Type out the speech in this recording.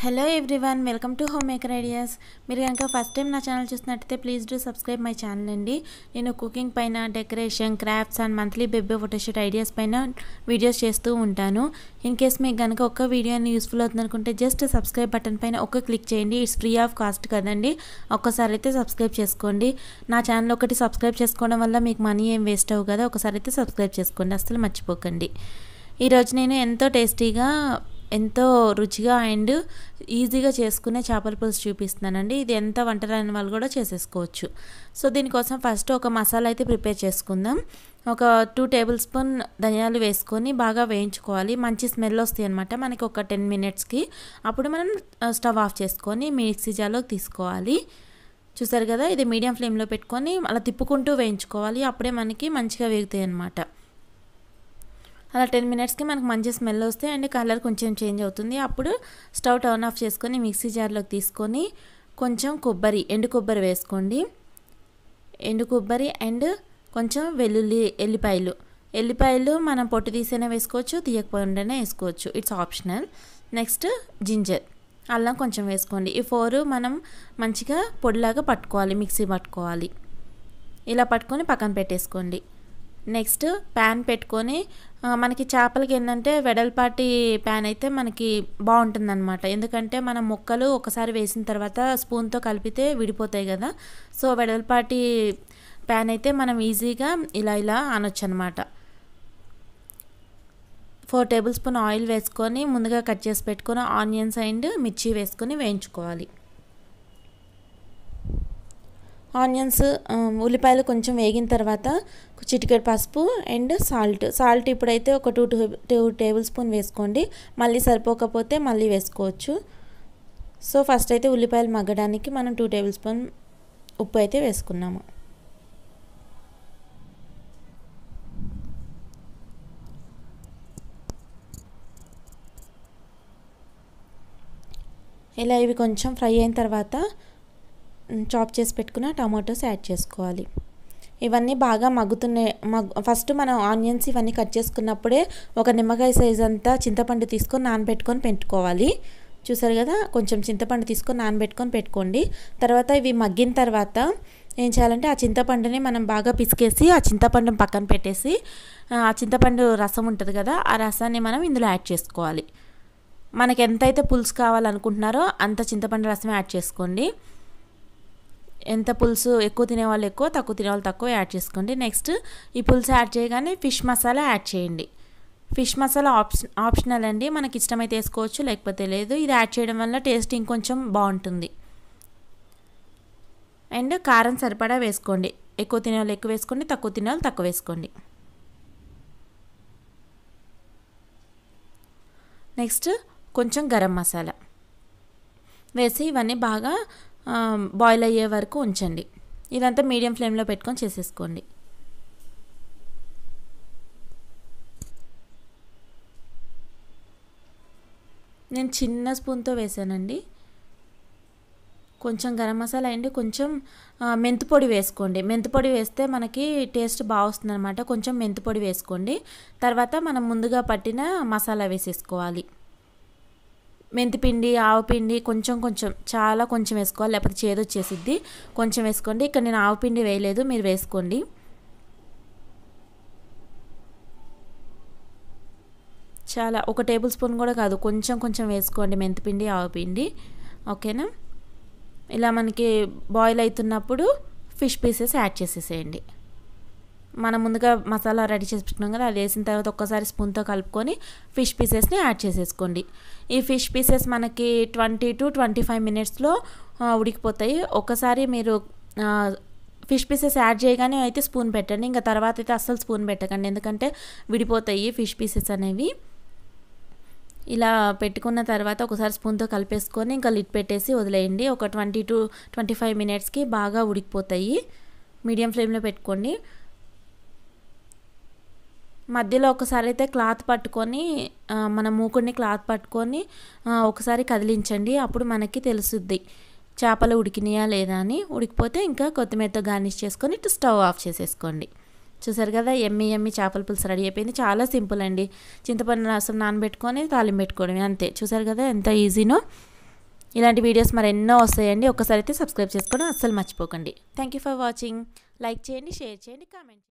hello everyone welcome to home maker ideas మీరు కనుక first time నా ఛానల్ చూసినట్టయితే please do subscribe my channel అండి నేను కుకింగ్ పైన decoration crafts and monthly baby photoshoot ideas పైన వీడియోస్ చేస్తూ ఉంటాను ఇన్ కేస్ మీకు కనుక ఒక్క వీడియోని యూస్ఫుల్ అవుతుంది అనుకుంటే జస్ట్ సబ్స్క్రైబ్ బటన్ పైన ఒక్క క్లిక్ చేయండి ఇట్స్ ఫ్రీ ఆఫ్ కాస్ట్ కదండి ఒక్కసారి అయితే సబ్స్క్రైబ్ చేసుకోండి నా ఛానల్ ఒకటి సబ్స్క్రైబ్ చేసుకోవడం వల్ల మీకు మనీ ఏం వేస్ట్ అవ్వు కదా ఒకసారి అయితే సబ్స్క్రైబ్ చేసుకోండి అసలు మర్చిపోకండి ఈరోజు నేను ఎంతో టేస్టీగా ఎంతో రుచిగా అండ్ ఈజీగా చేసుకునే చేపల పులుసు చూపిస్తున్నానండి ఇది ఎంత వంటరాని వాళ్ళు కూడా చేసేసుకోవచ్చు సో దీనికోసం ఫస్ట్ ఒక మసాలా అయితే ప్రిపేర్ చేసుకుందాం ఒక టూ టేబుల్ స్పూన్ ధనియాలు వేసుకొని బాగా వేయించుకోవాలి మంచి స్మెల్ వస్తాయి అనమాట మనకి ఒక టెన్ మినిట్స్కి అప్పుడు మనం స్టవ్ ఆఫ్ చేసుకొని మిక్సీ జార్లోకి తీసుకోవాలి చూసారు కదా ఇది మీడియం ఫ్లేమ్లో పెట్టుకొని అలా తిప్పుకుంటూ వేయించుకోవాలి అప్పుడే మనకి మంచిగా వేగుతాయి అనమాట అలా టెన్ మినిట్స్కి మనకు మంచి స్మెల్ వస్తే అండ్ కలర్ కొంచెం చేంజ్ అవుతుంది అప్పుడు స్టవ్ టర్న్ ఆఫ్ చేసుకొని మిక్సీ జార్లోకి తీసుకొని కొంచెం కొబ్బరి ఎండు కొబ్బరి వేసుకోండి ఎండు కొబ్బరి అండ్ కొంచెం వెల్లుల్లి ఎల్లిపాయలు ఎల్లిపాయలు మనం పొట్టు తీసైనా వేసుకోవచ్చు తీయకపోయినా వేసుకోవచ్చు ఇట్స్ ఆప్షనల్ నెక్స్ట్ జింజర్ అల్లం కొంచెం వేసుకోండి ఈ ఫోర్ మనం మంచిగా పొడిలాగా పట్టుకోవాలి మిక్సీ పట్టుకోవాలి ఇలా పట్టుకొని పక్కన పెట్టేసుకోండి నెక్స్ట్ ప్యాన్ పెట్టుకొని మనకి చేపలకి ఏంటంటే వెడల్పాటి ప్యాన్ అయితే మనకి బాగుంటుంది అనమాట ఎందుకంటే మనం ముక్కలు ఒకసారి వేసిన తర్వాత స్పూన్తో కలిపితే విడిపోతాయి కదా సో వెడల్పాటి ప్యాన్ అయితే మనం ఈజీగా ఇలా ఇలా అనొచ్చు అనమాట ఫోర్ టేబుల్ స్పూన్ ఆయిల్ వేసుకొని ముందుగా కట్ చేసి పెట్టుకొని ఆనియన్స్ అండ్ మిర్చి వేసుకొని వేయించుకోవాలి ఆనియన్స్ ఉల్లిపాయలు కొంచెం వేగిన తర్వాత చిటికెడ్ పసుపు అండ్ సాల్ట్ సాల్ట్ ఇప్పుడైతే ఒక టూ టూ టేబుల్ స్పూన్ వేసుకోండి మళ్ళీ సరిపోకపోతే మళ్ళీ వేసుకోవచ్చు సో ఫస్ట్ అయితే ఉల్లిపాయలు మగ్గడానికి మనం టూ టేబుల్ స్పూన్ ఉప్పు అయితే వేసుకున్నాము ఇలా ఇవి కొంచెం ఫ్రై అయిన తర్వాత చాప్ చేసి పెట్టుకున్న టమాటోస్ యాడ్ చేసుకోవాలి ఇవన్నీ బాగా మగ్గుతున్నాయి మగ్గు ఫస్ట్ మనం ఆనియన్స్ ఇవన్నీ కట్ చేసుకున్నప్పుడే ఒక నిమ్మకాయ సైజ్ అంతా చింతపండు తీసుకొని నానబెట్టుకొని పెట్టుకోవాలి చూసారు కదా కొంచెం చింతపండు తీసుకొని నానబెట్టుకొని పెట్టుకోండి తర్వాత ఇవి మగ్గిన తర్వాత ఏం చేయాలంటే ఆ చింతపండుని మనం బాగా పిసికేసి ఆ చింతపండుని పక్కన పెట్టేసి ఆ చింతపండు రసం ఉంటుంది కదా ఆ రసాన్ని మనం ఇందులో యాడ్ చేసుకోవాలి మనకి ఎంతైతే పులుసు కావాలనుకుంటున్నారో అంత చింతపండు రసం యాడ్ చేసుకోండి ఎంత పులుసు ఎక్కువ తినేవాళ్ళు ఎక్కువ తక్కువ తినేవాళ్ళు తక్కువ యాడ్ చేసుకోండి నెక్స్ట్ ఈ పులుసు యాడ్ చేయగానే ఫిష్ మసాలా యాడ్ చేయండి ఫిష్ మసాలా ఆప్షన్ ఆప్షనల్ అండి మనకి ఇష్టమైతే వేసుకోవచ్చు లేకపోతే లేదు ఇది యాడ్ చేయడం వల్ల టేస్ట్ ఇంకొంచెం బాగుంటుంది అండ్ కారం సరిపడా వేసుకోండి ఎక్కువ తినేవాళ్ళు ఎక్కువ వేసుకోండి తక్కువ తినేవాళ్ళు తక్కువ వేసుకోండి నెక్స్ట్ కొంచెం గరం మసాలా వేసి ఇవన్నీ బాగా బాయిల్ అయ్యే వరకు ఉంచండి ఇదంతా మీడియం ఫ్లేమ్లో పెట్టుకొని చేసేసుకోండి నేను చిన్న స్పూన్తో వేసానండి కొంచెం గరం మసాలా అండి కొంచెం మెంతిపొడి వేసుకోండి మెంతిపొడి వేస్తే మనకి టేస్ట్ బాగా వస్తుందన్నమాట కొంచెం మెంతిపొడి వేసుకోండి తర్వాత మనం ముందుగా పట్టిన మసాలా వేసేసుకోవాలి మెంతిపిండి పిండి కొంచెం కొంచెం చాలా కొంచెం వేసుకోవాలి లేకపోతే చేదు వచ్చేసిద్ది కొంచెం వేసుకోండి ఇక్కడ నేను ఆవుపిండి వేయలేదు మీరు వేసుకోండి చాలా ఒక టేబుల్ స్పూన్ కూడా కాదు కొంచెం కొంచెం వేసుకోండి మెంతిపిండి పిండి ఓకేనా ఇలా మనకి బాయిల్ అవుతున్నప్పుడు ఫిష్ పీసెస్ యాడ్ చేసేసేయండి మనం ముందుగా మసాలా రెడీ చేసి పెట్టుకున్నాం కదా అది వేసిన తర్వాత ఒక్కసారి స్పూన్తో కలుపుకొని ఫిష్ పీసెస్ని యాడ్ చేసేసుకోండి ఈ ఫిష్ పీసెస్ మనకి ట్వంటీ టు ట్వంటీ ఫైవ్ మినిట్స్లో ఉడికిపోతాయి ఒకసారి మీరు ఫిష్ పీసెస్ యాడ్ చేయగానే అయితే స్పూన్ పెట్టండి ఇంకా తర్వాత అయితే అస్సలు స్పూన్ పెట్టకండి ఎందుకంటే విడిపోతాయి ఫిష్ పీసెస్ అనేవి ఇలా పెట్టుకున్న తర్వాత ఒకసారి స్పూన్తో కలిపేసుకొని ఇంకా లిట్ పెట్టేసి వదిలేయండి ఒక ట్వంటీ టు ట్వంటీ ఫైవ్ మినిట్స్కి బాగా ఉడికిపోతాయి మీడియం ఫ్లేమ్లో పెట్టుకోండి మధ్యలో ఒకసారి అయితే క్లాత్ పట్టుకొని మన మూకుడిని క్లాత్ పట్టుకొని ఒకసారి కదిలించండి అప్పుడు మనకి తెలుస్తుంది చేపలు ఉడికినాయా లేదా అని ఉడికిపోతే ఇంకా కొత్తిమీరతో గార్నిష్ చేసుకొని ఇటు స్టవ్ ఆఫ్ చేసేసుకోండి చూసారు కదా ఎమ్మి ఎమ్మి చేపల పులుసు రెడీ అయిపోయింది చాలా సింపుల్ అండి చింతపండు రసం నానబెట్టుకొని తాలింపు పెట్టుకోవడం అంతే చూసారు కదా ఎంత ఈజీనో ఇలాంటి వీడియోస్ మరి ఎన్నో వస్తాయండి ఒక్కసారి అయితే సబ్స్క్రైబ్ చేసుకోవడం అస్సలు మర్చిపోకండి thank you for watching like చేయండి షేర్ చేయండి కామెంట్